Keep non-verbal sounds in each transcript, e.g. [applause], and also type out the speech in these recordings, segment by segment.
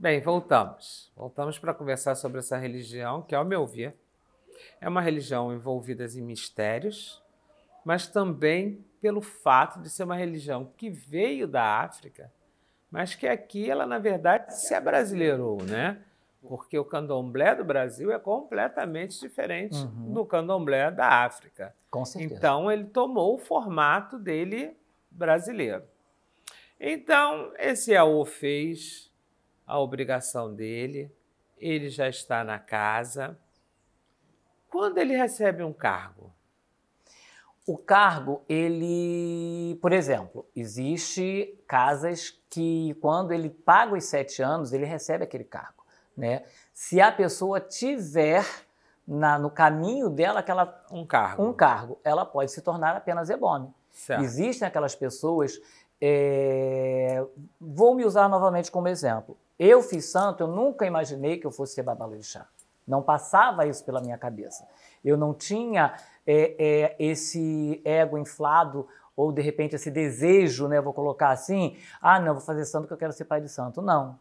Bem, voltamos. Voltamos para conversar sobre essa religião, que, ao meu ver, é uma religião envolvida em mistérios, mas também pelo fato de ser uma religião que veio da África, mas que aqui ela, na verdade, se abrasileirou, né? Porque o candomblé do Brasil é completamente diferente uhum. do candomblé da África. Com certeza. Então, ele tomou o formato dele brasileiro. Então, esse é o fez a obrigação dele, ele já está na casa. Quando ele recebe um cargo? O cargo, ele, por exemplo, existe casas que quando ele paga os sete anos, ele recebe aquele cargo, né? Se a pessoa tiver na, no caminho dela aquela um cargo, um cargo, ela pode se tornar apenas ebome. Existem aquelas pessoas, é, vou me usar novamente como exemplo. Eu fiz santo, eu nunca imaginei que eu fosse ser babalorixá. Não passava isso pela minha cabeça. Eu não tinha é, é, esse ego inflado ou de repente esse desejo, né? Vou colocar assim: ah, não, vou fazer santo porque eu quero ser pai de santo. Não.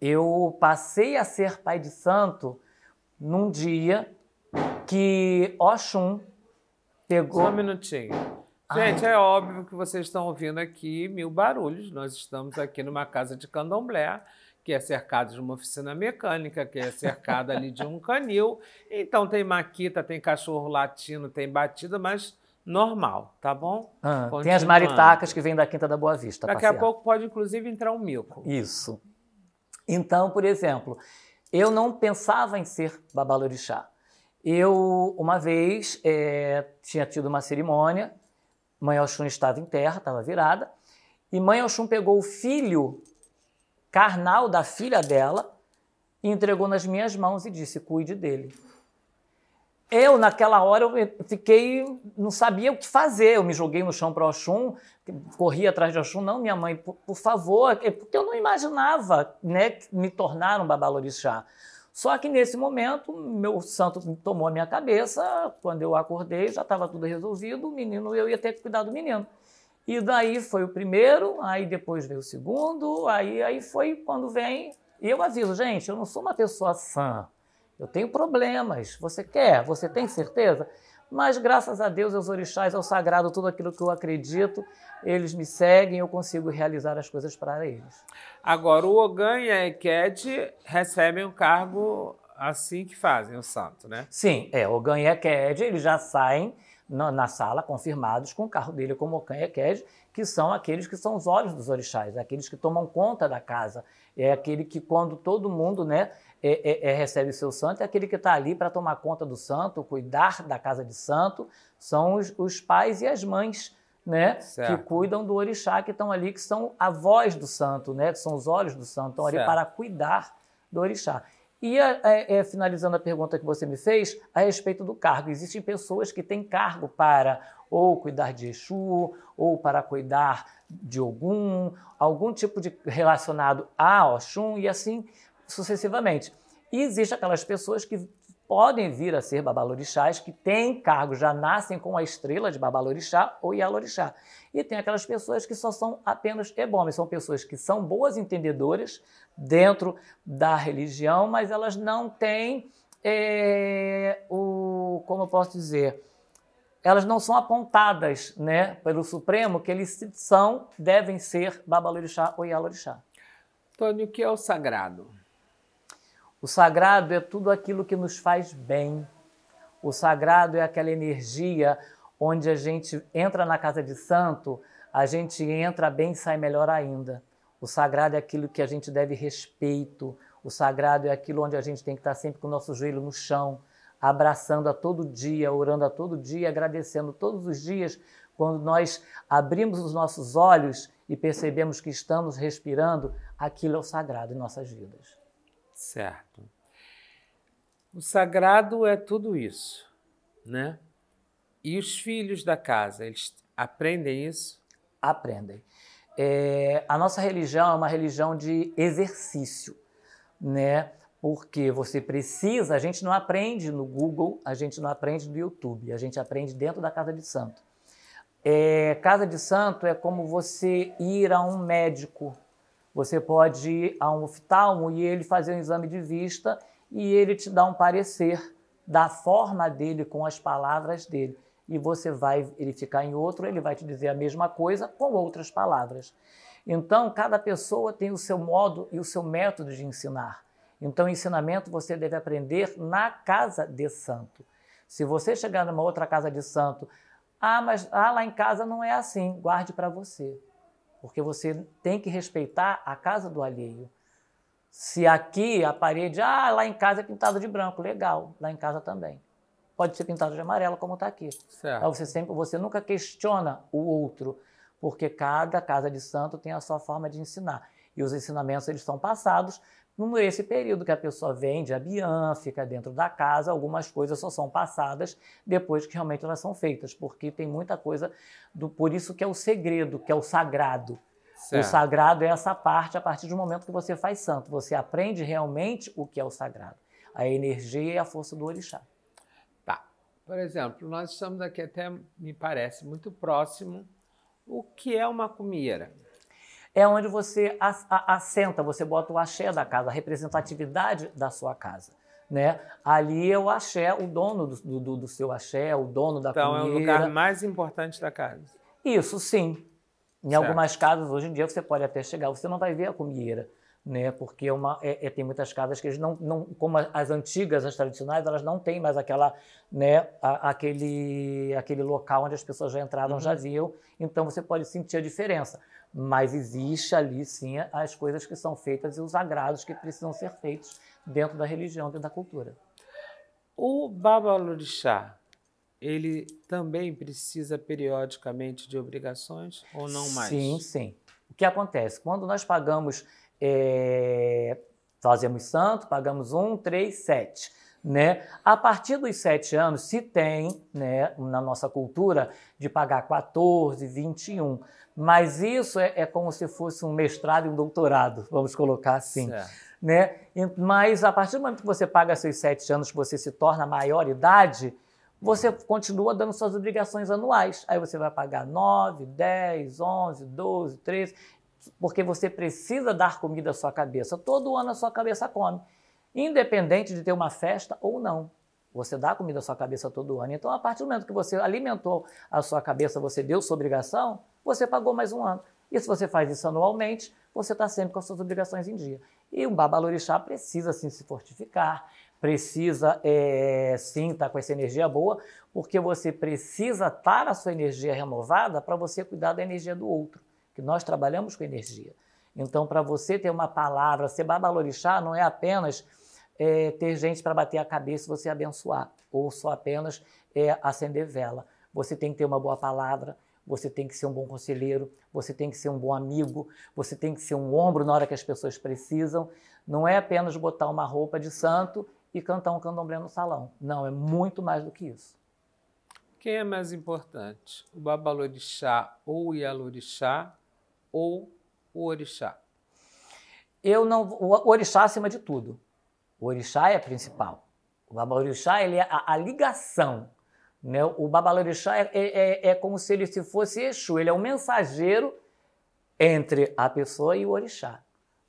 Eu passei a ser pai de santo num dia que Oxum pegou. Só um minutinho. Gente, é óbvio que vocês estão ouvindo aqui mil barulhos. Nós estamos aqui numa casa de candomblé, que é cercada de uma oficina mecânica, que é cercada ali de um [laughs] canil. Então tem maquita, tem cachorro latino, tem batida, mas normal, tá bom? Ah, tem as maritacas que vêm da Quinta da Boa Vista. Daqui passear. a pouco pode, inclusive, entrar um mico. Isso. Então, por exemplo, eu não pensava em ser babalorixá. Eu, uma vez, é, tinha tido uma cerimônia Mãe Oxum estava em terra, estava virada, e Mãe Oxum pegou o filho carnal da filha dela e entregou nas minhas mãos e disse: cuide dele. Eu, naquela hora, eu fiquei, não sabia o que fazer. Eu me joguei no chão para Oxum, corri atrás de Oxum. Não, minha mãe, por, por favor, é porque eu não imaginava né, me tornar um babalorixá. Só que nesse momento, meu santo tomou a minha cabeça. Quando eu acordei, já estava tudo resolvido. O menino, eu ia ter que cuidar do menino. E daí foi o primeiro, aí depois veio o segundo, aí, aí foi quando vem. E eu aviso, gente, eu não sou uma pessoa sã. Eu tenho problemas. Você quer? Você tem certeza? Mas graças a Deus, aos orixás, ao sagrado, tudo aquilo que eu acredito, eles me seguem, eu consigo realizar as coisas para eles. Agora, o Ogan e a Eked recebem um cargo assim que fazem o santo, né? Sim, é, Ogan e Eked, eles já saem na, na sala, confirmados com o carro dele como o Ked, que são aqueles que são os olhos dos orixás, aqueles que tomam conta da casa, é aquele que quando todo mundo né, é, é, é, recebe seu santo, é aquele que está ali para tomar conta do santo, cuidar da casa de santo, são os, os pais e as mães né, que cuidam do orixá, que estão ali, que são a voz do santo, né, que são os olhos do santo, estão ali para cuidar do orixá. E a, a, a, é, finalizando a pergunta que você me fez a respeito do cargo, existem pessoas que têm cargo para ou cuidar de Exu, ou para cuidar de algum, algum tipo de relacionado a Oxum e assim sucessivamente. E existem aquelas pessoas que podem vir a ser babalorixás que têm cargo, já nascem com a estrela de babalorixá ou ialorixá. E tem aquelas pessoas que só são apenas ebomes, são pessoas que são boas entendedoras dentro da religião, mas elas não têm é, o, como eu posso dizer, elas não são apontadas né, pelo Supremo que eles são, devem ser babalorixá ou ialorixá. Tony o que é o sagrado? O sagrado é tudo aquilo que nos faz bem. O sagrado é aquela energia onde a gente entra na casa de santo, a gente entra bem e sai melhor ainda. O sagrado é aquilo que a gente deve respeito. O sagrado é aquilo onde a gente tem que estar sempre com o nosso joelho no chão, abraçando a todo dia, orando a todo dia, agradecendo todos os dias, quando nós abrimos os nossos olhos e percebemos que estamos respirando, aquilo é o sagrado em nossas vidas. Certo. O sagrado é tudo isso, né? E os filhos da casa, eles aprendem isso? Aprendem. É, a nossa religião é uma religião de exercício, né? Porque você precisa, a gente não aprende no Google, a gente não aprende no YouTube, a gente aprende dentro da casa de santo. É, casa de santo é como você ir a um médico, você pode ir a um oftalmo e ele fazer um exame de vista e ele te dá um parecer da forma dele com as palavras dele. E você vai verificar em outro, ele vai te dizer a mesma coisa com outras palavras. Então, cada pessoa tem o seu modo e o seu método de ensinar. Então, o ensinamento você deve aprender na casa de santo. Se você chegar numa outra casa de santo, ah, mas ah, lá em casa não é assim, guarde para você porque você tem que respeitar a casa do alheio. Se aqui a parede, ah, lá em casa é pintada de branco, legal, lá em casa também. Pode ser pintada de amarelo, como está aqui. Certo. Então você, sempre, você nunca questiona o outro, porque cada casa de santo tem a sua forma de ensinar e os ensinamentos eles são passados nesse período que a pessoa vende a Bian, fica dentro da casa, algumas coisas só são passadas depois que realmente elas são feitas, porque tem muita coisa do por isso que é o segredo, que é o sagrado. Certo. O sagrado é essa parte a partir do momento que você faz santo, você aprende realmente o que é o sagrado, a energia e a força do orixá. Tá. Por exemplo, nós estamos aqui até me parece muito próximo o que é uma cumieira é onde você assenta, você bota o axé da casa, a representatividade da sua casa. Né? Ali é o axé, o dono do, do, do seu axé, o dono da então, Então é o lugar mais importante da casa. Isso, sim. Em certo. algumas casas, hoje em dia, você pode até chegar, você não vai ver a comieira né? Porque é uma, é, é, tem muitas casas que eles não, não, como as antigas, as tradicionais, elas não têm mais aquela, né? A, aquele, aquele local onde as pessoas já entraram, uhum. já viam. Então você pode sentir a diferença. Mas existe ali sim as coisas que são feitas e os agrados que precisam ser feitos dentro da religião, dentro da cultura. O Babalorixá, ele também precisa periodicamente de obrigações ou não mais? Sim, sim. O que acontece? Quando nós pagamos é, fazemos santo, pagamos um, três, sete. Né? A partir dos sete anos, se tem né, na nossa cultura de pagar 14, 21, mas isso é, é como se fosse um mestrado e um doutorado, vamos colocar assim. Né? Mas a partir do momento que você paga seus sete anos, você se torna maior idade, você continua dando suas obrigações anuais. Aí você vai pagar 9, 10, 11, 12, 13 porque você precisa dar comida à sua cabeça. Todo ano a sua cabeça come, independente de ter uma festa ou não. Você dá comida à sua cabeça todo ano. Então, a partir do momento que você alimentou a sua cabeça, você deu sua obrigação, você pagou mais um ano. E se você faz isso anualmente, você está sempre com as suas obrigações em dia. E um babalorixá precisa sim se fortificar, precisa é, sim estar tá com essa energia boa, porque você precisa estar tá a sua energia renovada para você cuidar da energia do outro que nós trabalhamos com energia. Então, para você ter uma palavra, ser babalorixá não é apenas é, ter gente para bater a cabeça e você abençoar, ou só apenas é, acender vela. Você tem que ter uma boa palavra, você tem que ser um bom conselheiro, você tem que ser um bom amigo, você tem que ser um ombro na hora que as pessoas precisam. Não é apenas botar uma roupa de santo e cantar um candomblé no salão. Não, é muito mais do que isso. Quem é mais importante, o babalorixá ou o ialorixá ou o orixá? Eu não, o orixá acima de tudo. O orixá é a principal. O babalorixá ele é a, a ligação. Né? O babalorixá é, é, é, é como se ele se fosse Exu, ele é o um mensageiro entre a pessoa e o orixá.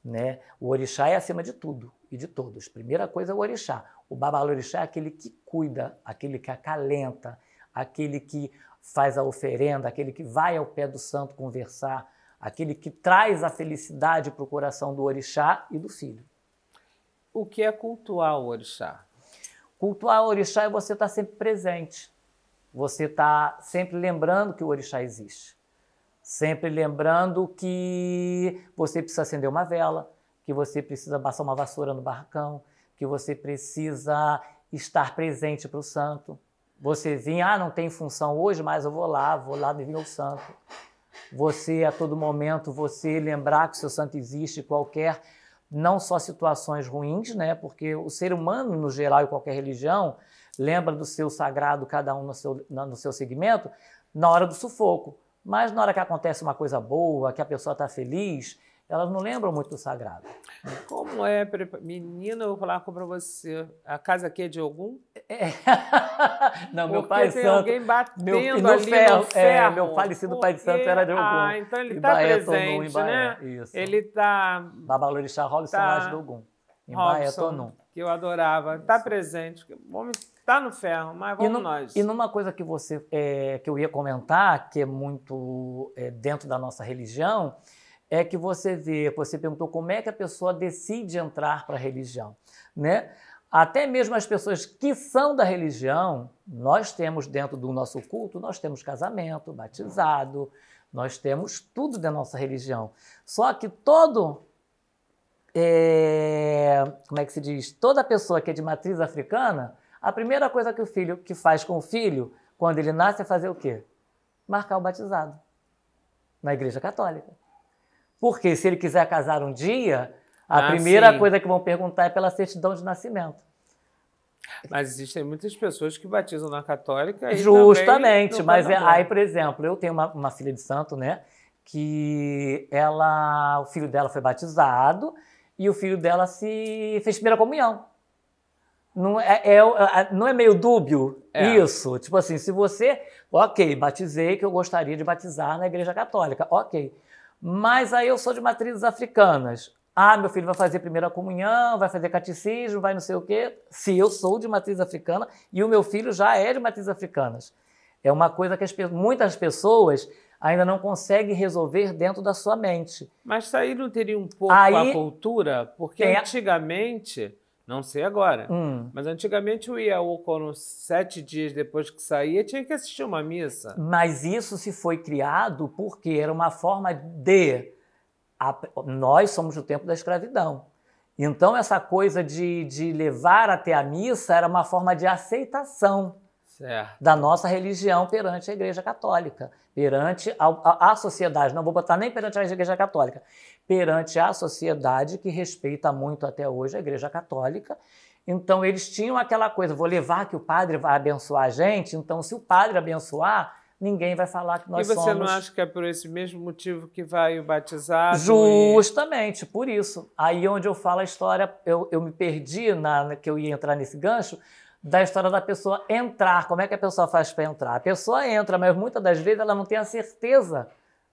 Né? O orixá é acima de tudo e de todos. Primeira coisa é o orixá. O babalorixá é aquele que cuida, aquele que acalenta, aquele que faz a oferenda, aquele que vai ao pé do santo conversar, aquele que traz a felicidade para o coração do orixá e do filho. O que é cultuar o orixá? Cultuar o orixá é você estar tá sempre presente. Você está sempre lembrando que o orixá existe. Sempre lembrando que você precisa acender uma vela, que você precisa passar uma vassoura no barracão, que você precisa estar presente para o santo. Você vir, ah, não tem função hoje, mas eu vou lá, vou lá me vir santo você a todo momento você lembrar que o seu santo existe qualquer não só situações ruins, né? Porque o ser humano no geral e qualquer religião lembra do seu sagrado cada um no seu no seu segmento na hora do sufoco, mas na hora que acontece uma coisa boa, que a pessoa está feliz, elas não lembram muito do sagrado. Como é, menina, eu vou falar com para você, a casa aqui é de algum? É. [laughs] [laughs] Não, meu pai pai santo. alguém batendo meu, no ali ferro, no ferro. É, meu falecido Porque... pai de santo era de Ogum. Ah, então ele está presente, Tonu, né? Isso. Ele está... Babalorixá tá... Robson tá... mais de Ogum. Em Robson, que eu adorava. Está presente. O homem está no ferro, mas vamos e no, nós. E numa coisa que você é, que eu ia comentar, que é muito é, dentro da nossa religião, é que você vê, você perguntou como é que a pessoa decide entrar para a religião, né? Até mesmo as pessoas que são da religião, nós temos dentro do nosso culto, nós temos casamento, batizado, nós temos tudo da nossa religião. Só que todo. É, como é que se diz? Toda pessoa que é de matriz africana, a primeira coisa que o filho que faz com o filho quando ele nasce é fazer o quê? Marcar o batizado na Igreja Católica. Porque se ele quiser casar um dia, a ah, primeira sim. coisa que vão perguntar é pela certidão de nascimento. Mas existem muitas pessoas que batizam na católica. Justamente, mas é, aí, por exemplo, eu tenho uma, uma filha de santo, né? Que ela, o filho dela foi batizado e o filho dela se fez primeira comunhão. Não é, é, é, não é meio dúbio é. isso? Tipo assim, se você, ok, batizei que eu gostaria de batizar na Igreja Católica, ok. Mas aí eu sou de matrizes africanas. Ah, meu filho vai fazer primeira comunhão, vai fazer catecismo, vai não sei o quê. Se eu sou de matriz africana e o meu filho já é de matriz africanas. É uma coisa que as, muitas pessoas ainda não conseguem resolver dentro da sua mente. Mas isso aí não teria um pouco aí, a cultura? Porque é. antigamente, não sei agora, hum. mas antigamente o Iaúcono, sete dias depois que saía, tinha que assistir uma missa. Mas isso se foi criado porque era uma forma de a, nós somos do tempo da escravidão. Então, essa coisa de, de levar até a missa era uma forma de aceitação certo. da nossa religião perante a Igreja Católica, perante a, a, a, sociedade. Não vou botar nem perante a Igreja Católica, perante a sociedade que respeita muito até hoje a Igreja Católica. Então, eles tinham aquela coisa: vou levar que o padre vai abençoar a gente, então, se o padre abençoar, ninguém vai falar que nós somos. E você somos... não acha que é por esse mesmo motivo que vai o batizado? Justamente, e... por isso. Aí onde eu falo a história, eu, eu me perdi na, que eu ia entrar nesse gancho da história da pessoa entrar. Como é que a pessoa faz para entrar? A pessoa entra, mas muitas das vezes ela não tem a certeza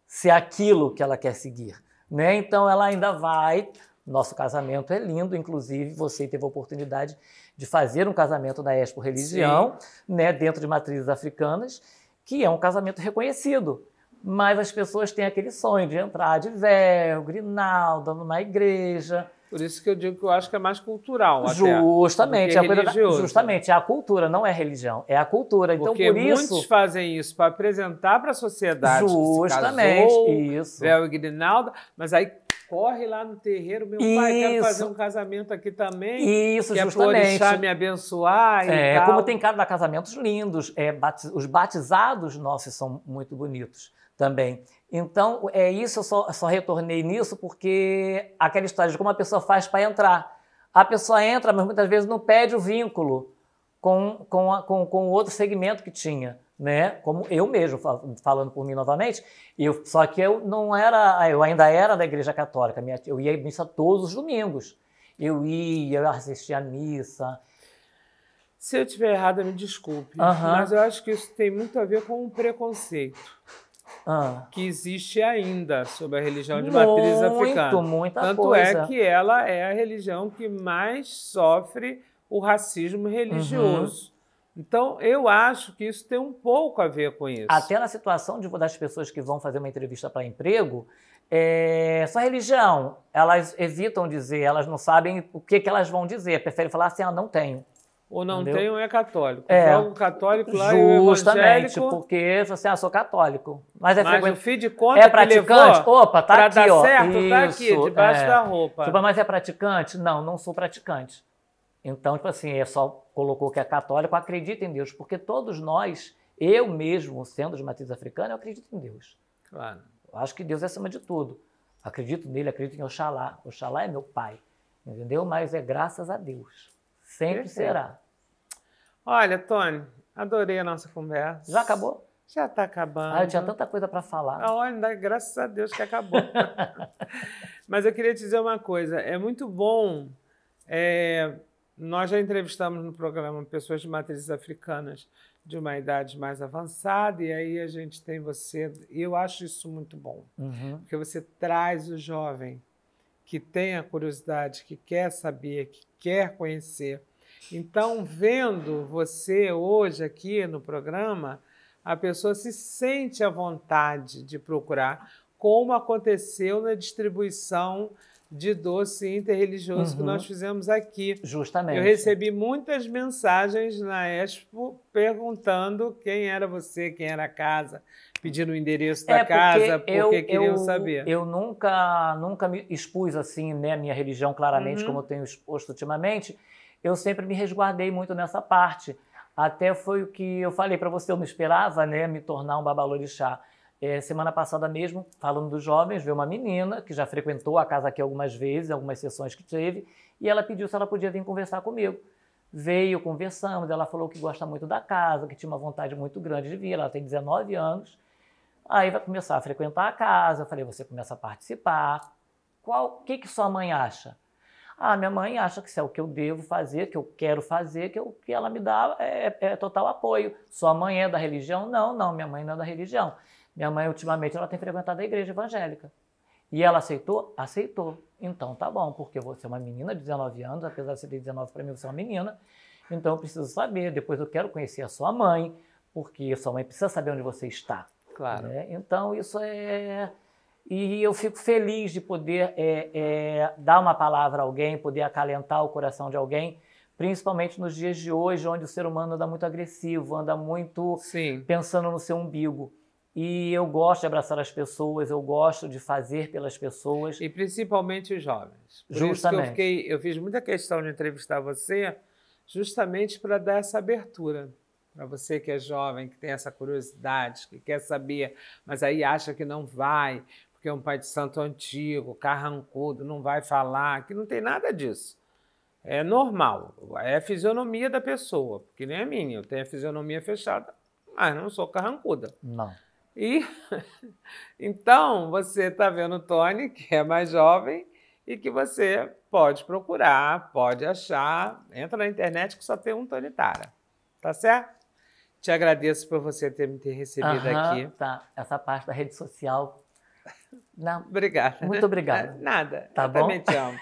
se é aquilo que ela quer seguir. Né? Então ela ainda vai. Nosso casamento é lindo, inclusive você teve a oportunidade de fazer um casamento na Expo Religião, né, dentro de matrizes africanas que é um casamento reconhecido. Mas as pessoas têm aquele sonho de entrar de véu, grinalda, numa igreja. Por isso que eu digo que eu acho que é mais cultural. Até, justamente, é religioso. justamente, é a cultura, não é religião, é a cultura. Então, Porque por isso. Muitos fazem isso para apresentar para a sociedade. Justamente, que se casou, isso. Véu e grinalda, mas aí corre lá no terreiro, meu Isso. pai, quero fazer um casamento aqui também. Isso, que é justamente. É me abençoar é, Como tem cada casamentos lindos, é, batiz, os batizados nossos são muito bonitos também. Então, é isso, eu só, só retornei nisso porque aquela história de como a pessoa faz para entrar. A pessoa entra, mas muitas vezes não pede o vínculo com, com, a, com, com o outro segmento que tinha né? Como eu mesmo, falando por mim novamente, eu, só que eu não era, ah, eu ainda era da igreja católica, eu ia à missa todos os domingos. Eu ia, eu assistia à missa. Se eu estiver errada, me desculpe, uhum. mas eu acho que isso tem muito a ver com o preconceito. Ah. que existe ainda sobre a religião de muito, matriz africana. Muita Tanto é coisa. é que ela é a religião que mais sofre o racismo religioso. Uhum. Então, eu acho que isso tem um pouco a ver com isso. Até na situação de, das pessoas que vão fazer uma entrevista para emprego, é, sua religião, elas evitam dizer, elas não sabem o que, que elas vão dizer, preferem falar assim, ah, não tenho. Ou não Entendeu? tenho é católico. É. Então, o católico lá Justamente, e o porque você, assim, ah, sou católico. Mas é mas frequente. o fim de conta é praticante? Levou, Opa, tá pra aqui, dar ó. certo, Isso, tá aqui, debaixo é. da roupa. Tipo, ah, mas é praticante? Não, não sou praticante. Então, tipo assim, é só colocou que é católico, acredita em Deus, porque todos nós, eu mesmo, sendo de matriz africana, eu acredito em Deus. Claro. Eu acho que Deus é acima de tudo. Acredito nele, acredito em Oxalá. Oxalá é meu pai, entendeu? Mas é graças a Deus. Sempre Perfeito. será. Olha, Tony, adorei a nossa conversa. Já acabou? Já está acabando. Ah, eu tinha tanta coisa para falar. Ah, olha, graças a Deus que acabou. [laughs] Mas eu queria te dizer uma coisa. É muito bom é, nós já entrevistamos no programa pessoas de matrizes africanas de uma idade mais avançada, e aí a gente tem você. E eu acho isso muito bom, uhum. porque você traz o jovem que tem a curiosidade, que quer saber, que quer conhecer. Então, vendo você hoje aqui no programa, a pessoa se sente à vontade de procurar, como aconteceu na distribuição de doce interreligioso uhum. que nós uhum. fizemos aqui. Justamente. Eu recebi muitas mensagens na Expo perguntando quem era você, quem era a casa, pedindo o endereço da é, porque casa, porque eu, queriam eu, saber. Eu nunca, nunca me expus assim, né, minha religião claramente, uhum. como eu tenho exposto ultimamente. Eu sempre me resguardei muito nessa parte. Até foi o que eu falei para você, eu não esperava né, me tornar um babalorixá. É, semana passada mesmo, falando dos jovens, veio uma menina que já frequentou a casa aqui algumas vezes, algumas sessões que teve, e ela pediu se ela podia vir conversar comigo. Veio, conversamos, ela falou que gosta muito da casa, que tinha uma vontade muito grande de vir, ela tem 19 anos. Aí vai começar a frequentar a casa, eu falei, você começa a participar. Qual, o que, que sua mãe acha? Ah, minha mãe acha que isso é o que eu devo fazer, que eu quero fazer, que o que ela me dá é, é, total apoio. Sua mãe é da religião? Não, não, minha mãe não é da religião. Minha mãe, ultimamente, ela tem frequentado a igreja evangélica. E ela aceitou? Aceitou. Então tá bom, porque você é uma menina de 19 anos, apesar de você ter 19 para mim, você é uma menina. Então eu preciso saber. Depois eu quero conhecer a sua mãe, porque a sua mãe precisa saber onde você está. Claro. Né? Então isso é. E eu fico feliz de poder é, é, dar uma palavra a alguém, poder acalentar o coração de alguém, principalmente nos dias de hoje, onde o ser humano anda muito agressivo, anda muito Sim. pensando no seu umbigo. E eu gosto de abraçar as pessoas, eu gosto de fazer pelas pessoas. E principalmente os jovens. Por justamente. eu, fiquei, eu fiz muita questão de entrevistar você, justamente para dar essa abertura. Para você que é jovem, que tem essa curiosidade, que quer saber, mas aí acha que não vai, porque é um pai de santo antigo, carrancudo, não vai falar, que não tem nada disso. É normal, é a fisionomia da pessoa, porque nem a é minha, eu tenho a fisionomia fechada, mas não sou carrancuda. Não. E [laughs] então você está vendo o Tony, que é mais jovem, e que você pode procurar, pode achar. Entra na internet que só tem um Tony Tara. Tá certo? Te agradeço por você ter me ter recebido Aham, aqui. Tá. Essa parte da rede social. Não. Obrigada. Muito obrigada. [laughs] Nada. Tá eu bom? também te amo.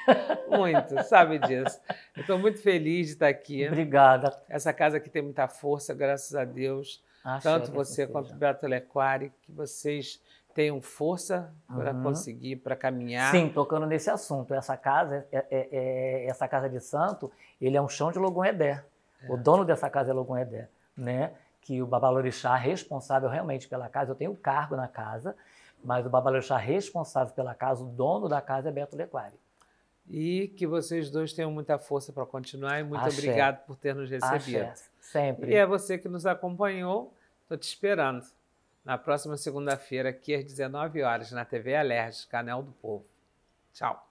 Muito, sabe disso. Estou muito feliz de estar aqui. Obrigada. Essa casa aqui tem muita força, graças a Deus. Ah, tanto você quanto o Beto Lequari, que vocês tenham força para uhum. conseguir, para caminhar. Sim, tocando nesse assunto. Essa casa, é, é, é, é, essa casa de santo, ele é um chão de Logon Edé. É. O dono dessa casa é Logon Edé, né? Que o Babalorixá responsável realmente pela casa, eu tenho um cargo na casa, mas o Babalorixá responsável pela casa, o dono da casa é Beto Lequari. E que vocês dois tenham muita força para continuar e muito Axé. obrigado por ter nos recebido. Axé. Sempre. E é você que nos acompanhou. Estou te esperando na próxima segunda-feira, aqui às 19 horas, na TV Alerj, Canal do Povo. Tchau.